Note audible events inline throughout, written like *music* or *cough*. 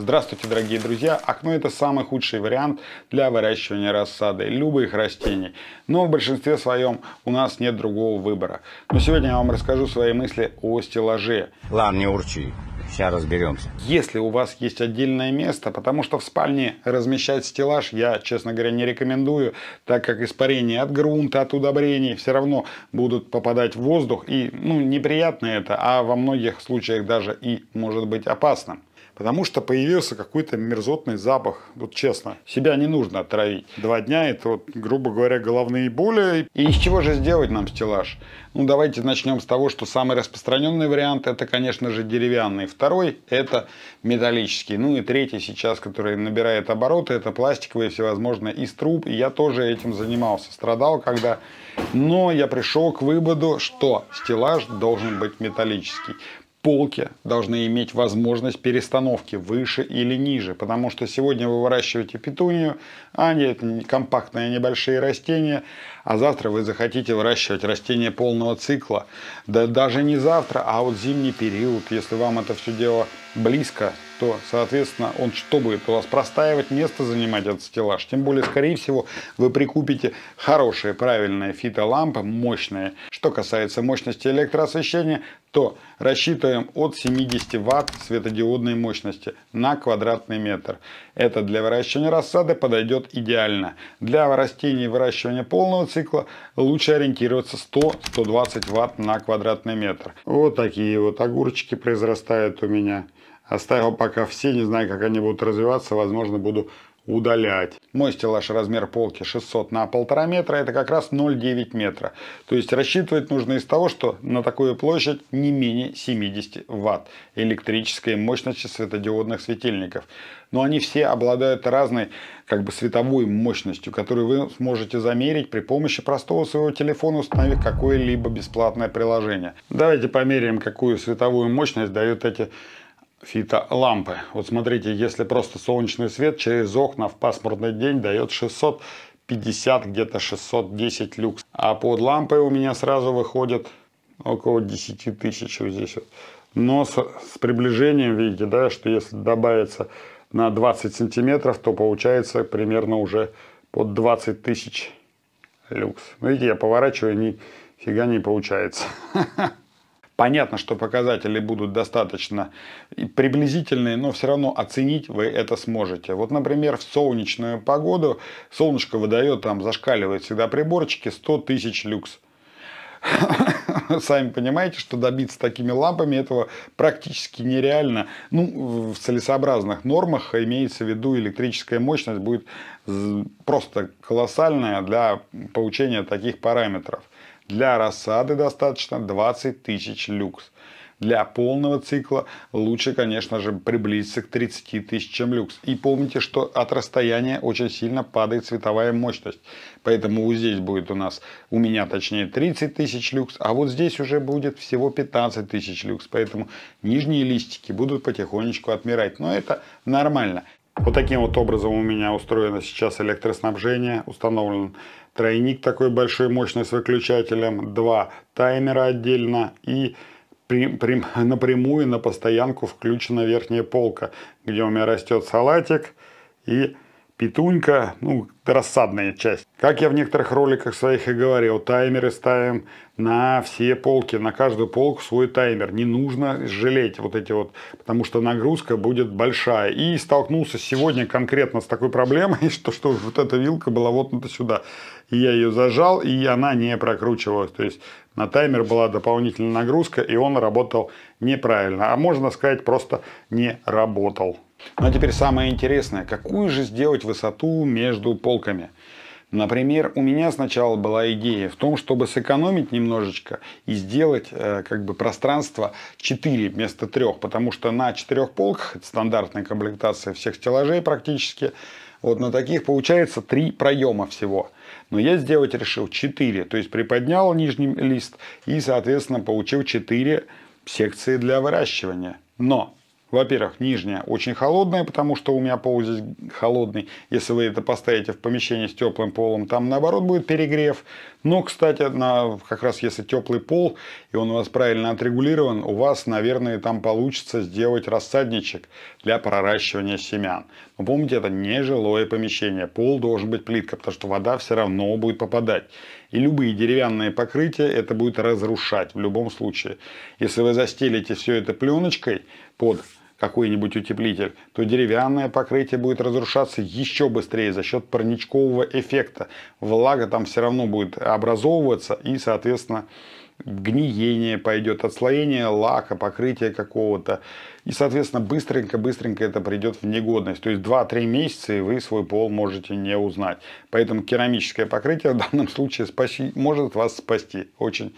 Здравствуйте, дорогие друзья! Окно – это самый худший вариант для выращивания рассады любых растений. Но в большинстве своем у нас нет другого выбора. Но сегодня я вам расскажу свои мысли о стеллаже. Ладно, не урчи. Сейчас разберемся. Если у вас есть отдельное место, потому что в спальне размещать стеллаж я, честно говоря, не рекомендую, так как испарения от грунта, от удобрений все равно будут попадать в воздух. И ну, неприятно это, а во многих случаях даже и может быть опасно. Потому что появился какой-то мерзотный запах. Вот честно, себя не нужно отравить. Два дня это, вот, грубо говоря, головные боли. И из чего же сделать нам стеллаж? Ну, давайте начнем с того, что самый распространенный вариант это, конечно же, деревянный. Второй это металлический. Ну и третий сейчас, который набирает обороты, это пластиковые всевозможные из труб. И я тоже этим занимался, страдал, когда... Но я пришел к выводу, что стеллаж должен быть металлический полки должны иметь возможность перестановки выше или ниже, потому что сегодня вы выращиваете петунию, а не это компактные небольшие растения, а завтра вы захотите выращивать растения полного цикла. Да даже не завтра, а вот зимний период, если вам это все дело близко, то, соответственно, он что будет у вас простаивать, место занимать этот стеллаж. Тем более, скорее всего, вы прикупите хорошие, правильные фитолампы, мощные. Что касается мощности электроосвещения, то рассчитываем от 70 Вт светодиодной мощности на квадратный метр. Это для выращивания рассады подойдет идеально. Для растений выращивания полного цикла лучше ориентироваться 100-120 Вт на квадратный метр. Вот такие вот огурчики произрастают у меня. Оставил пока все, не знаю, как они будут развиваться, возможно, буду удалять. Мой стеллаж размер полки 600 на 1,5 метра, это как раз 0,9 метра. То есть рассчитывать нужно из того, что на такую площадь не менее 70 ватт электрической мощности светодиодных светильников. Но они все обладают разной как бы световой мощностью, которую вы сможете замерить при помощи простого своего телефона, установив какое-либо бесплатное приложение. Давайте померяем, какую световую мощность дают эти фитолампы. Вот смотрите, если просто солнечный свет через окна в пасмурный день дает 650, где-то 610 люкс. А под лампой у меня сразу выходит около 10 тысяч вот здесь вот. Но с, с приближением, видите, да, что если добавится на 20 сантиметров, то получается примерно уже под 20 тысяч люкс. Видите, я поворачиваю, нифига не получается. *laughs* Понятно, что показатели будут достаточно приблизительные, но все равно оценить вы это сможете. Вот, например, в солнечную погоду солнышко выдает, там зашкаливает всегда приборчики 100 тысяч люкс. *laughs* Сами понимаете, что добиться такими лампами этого практически нереально. Ну, в целесообразных нормах имеется в виду электрическая мощность будет просто колоссальная для получения таких параметров. Для рассады достаточно 20 тысяч люкс. Для полного цикла лучше, конечно же, приблизиться к 30 тысячам люкс. И помните, что от расстояния очень сильно падает цветовая мощность. Поэтому вот здесь будет у нас, у меня точнее 30 тысяч люкс, а вот здесь уже будет всего 15 тысяч люкс. Поэтому нижние листики будут потихонечку отмирать. Но это нормально. Вот таким вот образом у меня устроено сейчас электроснабжение. Установлен тройник такой большой, мощный с выключателем, два таймера отдельно и при, при, *laughs* напрямую на постоянку включена верхняя полка, где у меня растет салатик и петунька, ну, рассадная часть. Как я в некоторых роликах своих и говорил, таймеры ставим на все полки, на каждую полку свой таймер. Не нужно жалеть вот эти вот, потому что нагрузка будет большая. И столкнулся сегодня конкретно с такой проблемой, *laughs* что, что вот эта вилка была вот сюда. И я ее зажал, и она не прокручивалась. То есть на таймер была дополнительная нагрузка, и он работал неправильно. А можно сказать, просто не работал. Ну а теперь самое интересное, какую же сделать высоту между полками? Например, у меня сначала была идея в том, чтобы сэкономить немножечко и сделать э, как бы пространство 4 вместо 3, потому что на 4 полках, это стандартная комплектация всех стеллажей практически, вот на таких получается 3 проема всего. Но я сделать решил 4, то есть приподнял нижний лист и, соответственно, получил 4 секции для выращивания. Но во-первых, нижняя очень холодная, потому что у меня пол здесь холодный. Если вы это поставите в помещение с теплым полом, там наоборот будет перегрев. Но, кстати, на, как раз если теплый пол, и он у вас правильно отрегулирован, у вас, наверное, там получится сделать рассадничек для проращивания семян. Но помните, это не жилое помещение. Пол должен быть плитка, потому что вода все равно будет попадать. И любые деревянные покрытия это будет разрушать в любом случае. Если вы застелите все это пленочкой под какой-нибудь утеплитель, то деревянное покрытие будет разрушаться еще быстрее за счет парничкового эффекта. Влага там все равно будет образовываться и, соответственно, гниение пойдет, отслоение лака, покрытие какого-то. И, соответственно, быстренько-быстренько это придет в негодность. То есть 2-3 месяца, и вы свой пол можете не узнать. Поэтому керамическое покрытие в данном случае спаси, может вас спасти. Очень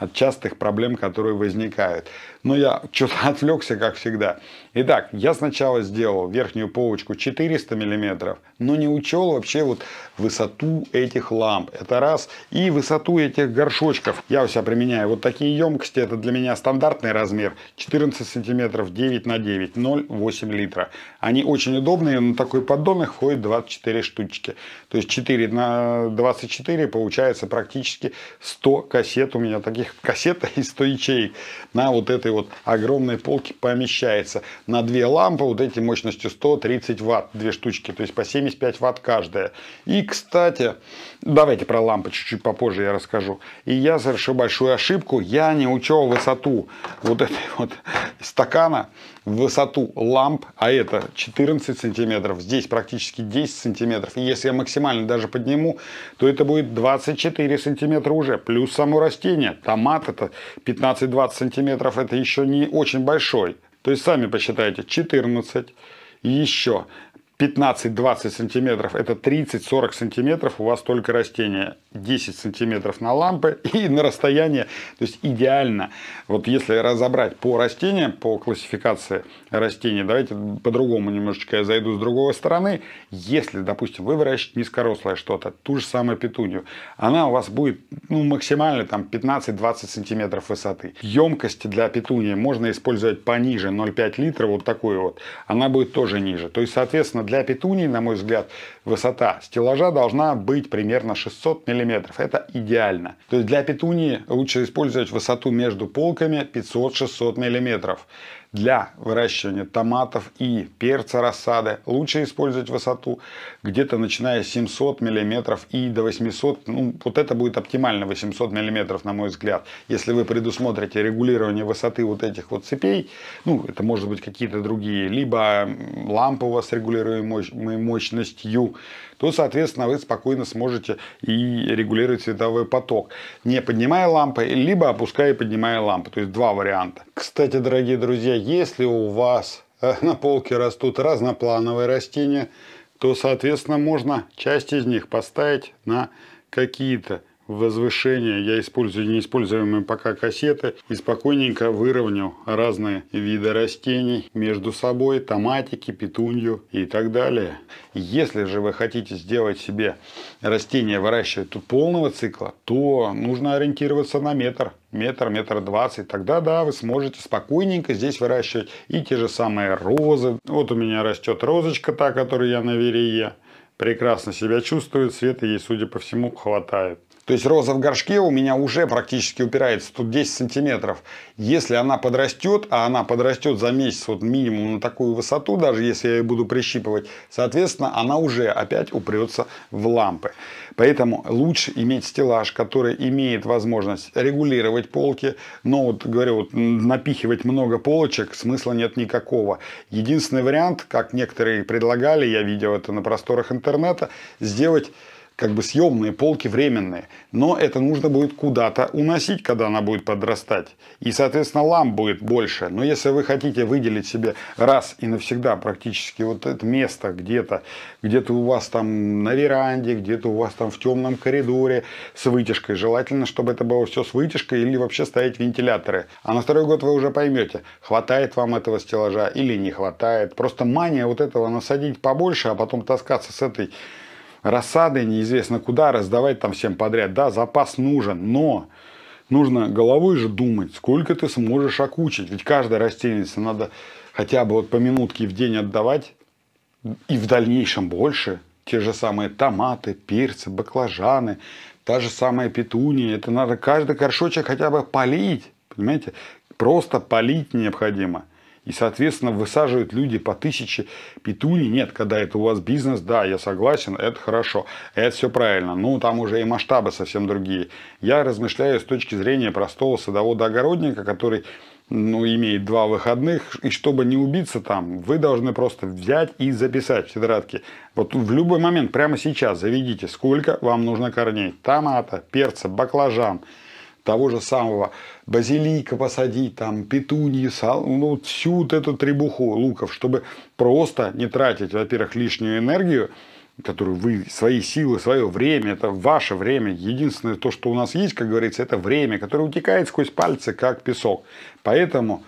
от частых проблем, которые возникают. Но я что-то *laughs* отвлекся, как всегда. Итак, я сначала сделал верхнюю полочку 400 мм, но не учел вообще вот высоту этих ламп. Это раз. И высоту этих горшочков. Я у себя применяю вот такие емкости. Это для меня стандартный размер. 14 сантиметров 9 на 9, 0,8 литра. Они очень удобные. На такой поддон их входит 24 штучки. То есть 4 на 24 получается практически 100 кассет у меня таких этих кассета *laughs* из 100 ячеек на вот этой вот огромной полке помещается. На две лампы вот эти мощностью 130 ватт, две штучки, то есть по 75 ватт каждая. И, кстати, давайте про лампы чуть-чуть попозже я расскажу. И я совершил большую ошибку, я не учел высоту вот этой вот *laughs* стакана высоту ламп, а это 14 сантиметров, здесь практически 10 сантиметров. И если я максимально даже подниму, то это будет 24 сантиметра уже, плюс само растение. Томат это 15-20 сантиметров, это еще не очень большой. То есть сами посчитайте, 14 еще 15-20 сантиметров, это 30-40 сантиметров у вас только растение. 10 сантиметров на лампы *laughs* и на расстояние. То есть идеально. Вот если разобрать по растениям, по классификации растений, давайте по-другому немножечко я зайду с другой стороны. Если, допустим, вы выращиваете низкорослое что-то, ту же самую петунью, она у вас будет ну, максимально там 15-20 сантиметров высоты. Емкости для петунии можно использовать пониже 0,5 литра, вот такую вот. Она будет тоже ниже. То есть, соответственно, для петуний, на мой взгляд, высота стеллажа должна быть примерно 600 мм. Это идеально. То есть для петунии лучше использовать высоту между полками 500-600 мм. Для выращивания томатов и перца рассады лучше использовать высоту где-то начиная с 700 мм и до 800 ну, Вот это будет оптимально 800 мм, на мой взгляд. Если вы предусмотрите регулирование высоты вот этих вот цепей, ну, это может быть какие-то другие, либо лампа у вас с регулируемой мощностью, то, соответственно, вы спокойно сможете и регулировать световой поток, не поднимая лампы, либо опуская и поднимая лампы. То есть два варианта. Кстати, дорогие друзья, если у вас э, на полке растут разноплановые растения, то, соответственно, можно часть из них поставить на какие-то Возвышение. я использую неиспользуемые пока кассеты и спокойненько выровнял разные виды растений между собой, томатики, петунью и так далее. Если же вы хотите сделать себе растение, выращивать тут полного цикла, то нужно ориентироваться на метр метр, метр двадцать, тогда да, вы сможете спокойненько здесь выращивать и те же самые розы. Вот у меня растет розочка та, которую я на верее. Прекрасно себя чувствует, света ей, судя по всему, хватает. То есть роза в горшке у меня уже практически упирается тут 10 сантиметров. Если она подрастет, а она подрастет за месяц вот минимум на такую высоту, даже если я ее буду прищипывать, соответственно, она уже опять упрется в лампы. Поэтому лучше иметь стеллаж, который имеет возможность регулировать полки. Но вот, говорю, вот, напихивать много полочек смысла нет никакого. Единственный вариант, как некоторые предлагали, я видел это на просторах интернета, сделать как бы съемные полки временные, но это нужно будет куда-то уносить, когда она будет подрастать. И, соответственно, лам будет больше. Но если вы хотите выделить себе раз и навсегда практически вот это место где-то, где-то у вас там на веранде, где-то у вас там в темном коридоре с вытяжкой, желательно, чтобы это было все с вытяжкой или вообще стоять вентиляторы. А на второй год вы уже поймете, хватает вам этого стеллажа или не хватает. Просто мания вот этого насадить побольше, а потом таскаться с этой рассады неизвестно куда, раздавать там всем подряд. Да, запас нужен, но нужно головой же думать, сколько ты сможешь окучить. Ведь каждой растительности надо хотя бы вот по минутке в день отдавать и в дальнейшем больше. Те же самые томаты, перцы, баклажаны, та же самая петуния. Это надо каждый горшочек хотя бы полить, понимаете? Просто полить необходимо – и, соответственно, высаживают люди по тысяче петуний. Нет, когда это у вас бизнес, да, я согласен, это хорошо, это все правильно. Ну, там уже и масштабы совсем другие. Я размышляю с точки зрения простого садовода-огородника, который ну, имеет два выходных, и чтобы не убиться там, вы должны просто взять и записать в тетрадке. Вот в любой момент, прямо сейчас, заведите, сколько вам нужно корней. Томата, перца, баклажан – того же самого базилика посадить, там, петуньи, сал, ну, всю вот эту требуху луков, чтобы просто не тратить, во-первых, лишнюю энергию, которую вы, свои силы, свое время, это ваше время. Единственное то, что у нас есть, как говорится, это время, которое утекает сквозь пальцы, как песок. Поэтому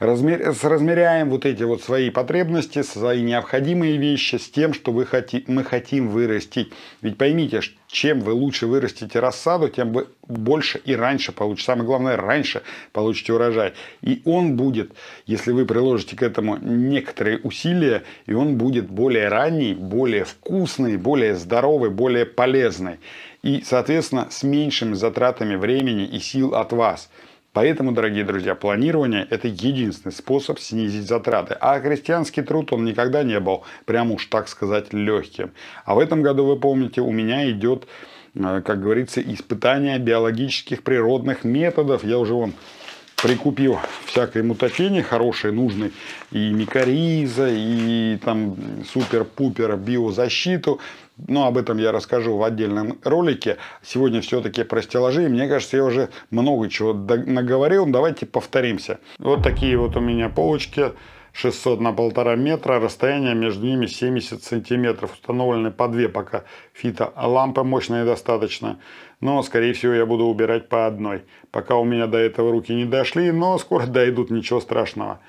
Размер... Размеряем вот эти вот свои потребности, свои необходимые вещи с тем, что вы хоти... мы хотим вырастить. Ведь поймите, чем вы лучше вырастите рассаду, тем вы больше и раньше получите. Самое главное, раньше получите урожай. И он будет, если вы приложите к этому некоторые усилия, и он будет более ранний, более вкусный, более здоровый, более полезный. И, соответственно, с меньшими затратами времени и сил от вас. Поэтому, дорогие друзья, планирование – это единственный способ снизить затраты. А крестьянский труд, он никогда не был, прям уж так сказать, легким. А в этом году, вы помните, у меня идет, э, как говорится, испытание биологических природных методов. Я уже вон прикупил всякое мутатени хорошее, нужное, и микориза, и там супер-пупер биозащиту но ну, об этом я расскажу в отдельном ролике. Сегодня все-таки про стеллажи. Мне кажется, я уже много чего наговорил. Давайте повторимся. Вот такие вот у меня полочки. 600 на полтора метра, расстояние между ними 70 сантиметров. Установлены по две пока фито лампы мощные достаточно, но скорее всего я буду убирать по одной. Пока у меня до этого руки не дошли, но скоро *laughs* дойдут, ничего страшного.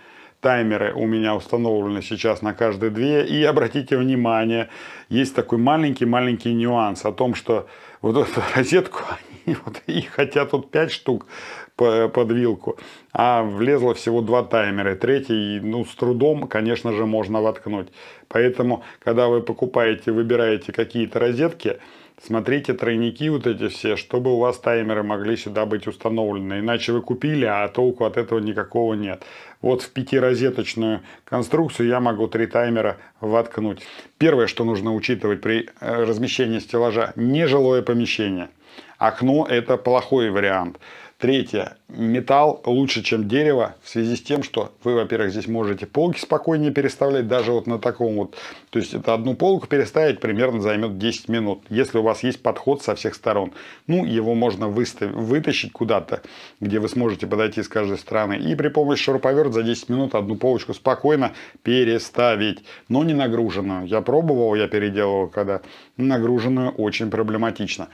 Таймеры у меня установлены сейчас на каждые две. И обратите внимание, есть такой маленький-маленький нюанс о том, что вот эту *laughs* розетку, они, вот, и хотя тут 5 штук под вилку, а влезло всего два таймера. Третий, ну, с трудом, конечно же, можно воткнуть. Поэтому, когда вы покупаете, выбираете какие-то розетки, смотрите тройники вот эти все, чтобы у вас таймеры могли сюда быть установлены. Иначе вы купили, а толку от этого никакого нет. Вот в пятирозеточную конструкцию я могу три таймера воткнуть. Первое, что нужно учитывать при э, размещении стеллажа – нежилое помещение. Окно – это плохой вариант. Третье. Металл лучше, чем дерево, в связи с тем, что вы, во-первых, здесь можете полки спокойнее переставлять, даже вот на таком вот. То есть, это одну полку переставить примерно займет 10 минут, если у вас есть подход со всех сторон. Ну, его можно выставить, вытащить куда-то, где вы сможете подойти с каждой стороны. И при помощи шуруповерта за 10 минут одну полочку спокойно переставить, но не нагруженную. Я пробовал, я переделывал, когда нагруженную очень проблематично.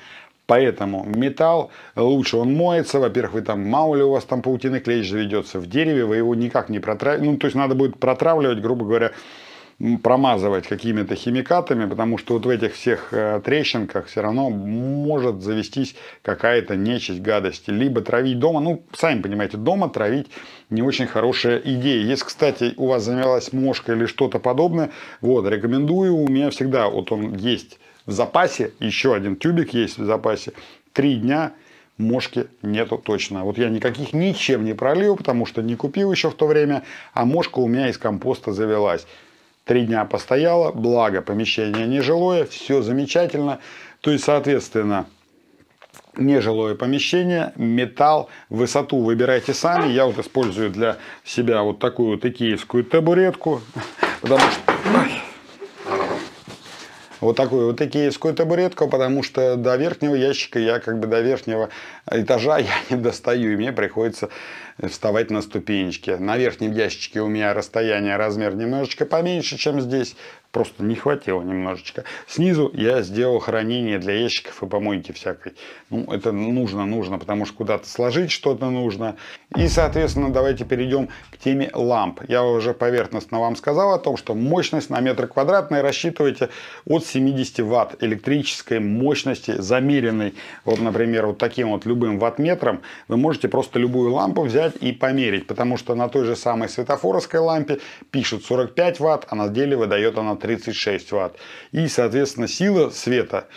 Поэтому металл э, лучше он моется. Во-первых, вы там, мало ли у вас там паутины клещ заведется в дереве, вы его никак не протравливаете. Ну, то есть надо будет протравливать, грубо говоря, промазывать какими-то химикатами, потому что вот в этих всех э, трещинках все равно может завестись какая-то нечисть, гадость. Либо травить дома, ну, сами понимаете, дома травить не очень хорошая идея. Если, кстати, у вас занялась мошка или что-то подобное, вот, рекомендую, у меня всегда, вот он есть в запасе, еще один тюбик есть в запасе, три дня мошки нету точно. Вот я никаких ничем не пролил, потому что не купил еще в то время, а мошка у меня из компоста завелась. Три дня постояла, благо помещение нежилое, все замечательно. То есть, соответственно, нежилое помещение, металл, высоту выбирайте сами. Я вот использую для себя вот такую вот икеевскую табуретку, *laughs* потому что... Ой. Вот такую, вот икеевскую табуретку, потому что до верхнего ящика я как бы до верхнего этажа *laughs* я не достаю, и мне приходится вставать на ступенечки. На верхнем ящике у меня расстояние размер немножечко поменьше, чем здесь просто не хватило немножечко. Снизу я сделал хранение для ящиков и помойки всякой. Ну, это нужно, нужно, потому что куда-то сложить что-то нужно. И, соответственно, давайте перейдем к теме ламп. Я уже поверхностно вам сказал о том, что мощность на метр квадратный рассчитывайте от 70 ватт электрической мощности, замеренной, вот, например, вот таким вот любым ваттметром, вы можете просто любую лампу взять и померить, потому что на той же самой светофоровской лампе пишут 45 ватт, а на деле выдает она 30. 36 Вт. И, соответственно, сила света,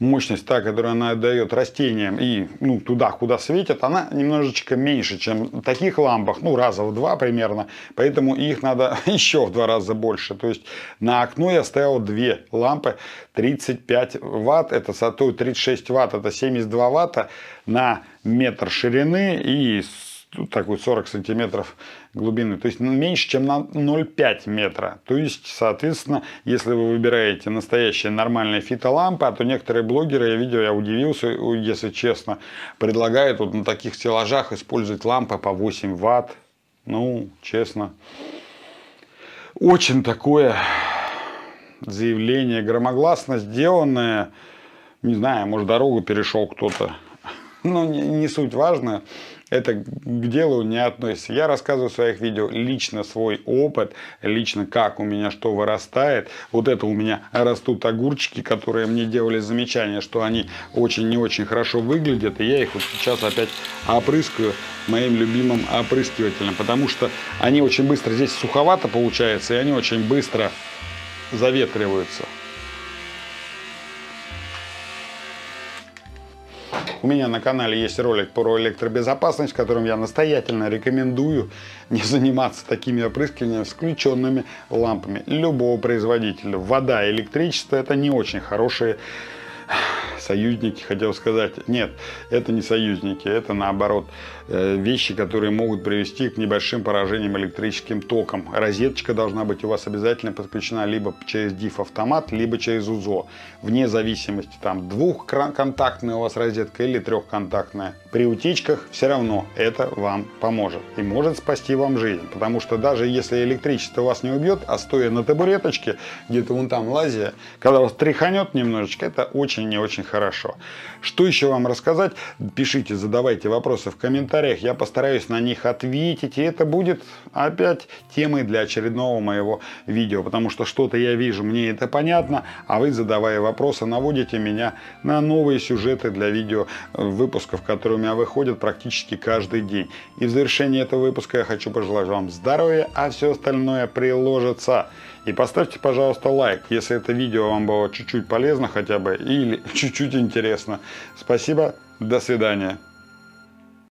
мощность, та, которую она дает растениям и ну, туда, куда светит, она немножечко меньше, чем в таких лампах, ну, раза в два примерно. Поэтому их надо *laughs* еще в два раза больше. То есть на окно я ставил две лампы 35 Вт, это 36 Вт, это 72 Ватта на метр ширины и так вот 40 сантиметров глубины, то есть ну, меньше, чем на 0,5 метра. То есть, соответственно, если вы выбираете настоящие нормальные фитолампы, а то некоторые блогеры, я видел, я удивился, если честно, предлагают вот на таких стеллажах использовать лампы по 8 ватт. Ну, честно, очень такое заявление громогласно сделанное. Не знаю, может, дорогу перешел кто-то. *laughs* но ну, не, не суть важная это к делу не относится. Я рассказываю в своих видео лично свой опыт, лично как у меня что вырастает. Вот это у меня растут огурчики, которые мне делали замечание, что они очень не очень хорошо выглядят. И я их вот сейчас опять опрыскаю моим любимым опрыскивателем, потому что они очень быстро, здесь суховато получается, и они очень быстро заветриваются. У меня на канале есть ролик про электробезопасность, которым я настоятельно рекомендую *laughs* не заниматься такими опрыскиваниями с включенными лампами любого производителя. Вода и электричество это не очень хорошие союзники, хотел сказать, нет, это не союзники, это наоборот э, вещи, которые могут привести к небольшим поражениям электрическим током. Розеточка должна быть у вас обязательно подключена либо через DIF-автомат, либо через УЗО, вне зависимости там двухконтактная у вас розетка или трехконтактная. При утечках все равно это вам поможет и может спасти вам жизнь, потому что даже если электричество вас не убьет, а стоя на табуреточке, где-то вон там лазия, когда вас тряханет немножечко, это очень не очень хорошо. Что еще вам рассказать? Пишите, задавайте вопросы в комментариях, я постараюсь на них ответить, и это будет опять темой для очередного моего видео, потому что что-то я вижу, мне это понятно, а вы, задавая вопросы, наводите меня на новые сюжеты для видео э, выпусков, которые у меня выходят практически каждый день. И в завершении этого выпуска я хочу пожелать вам здоровья, а все остальное приложится. И поставьте, пожалуйста, лайк, если это видео вам было чуть-чуть полезно хотя бы или *laughs* чуть-чуть интересно. Спасибо, до свидания.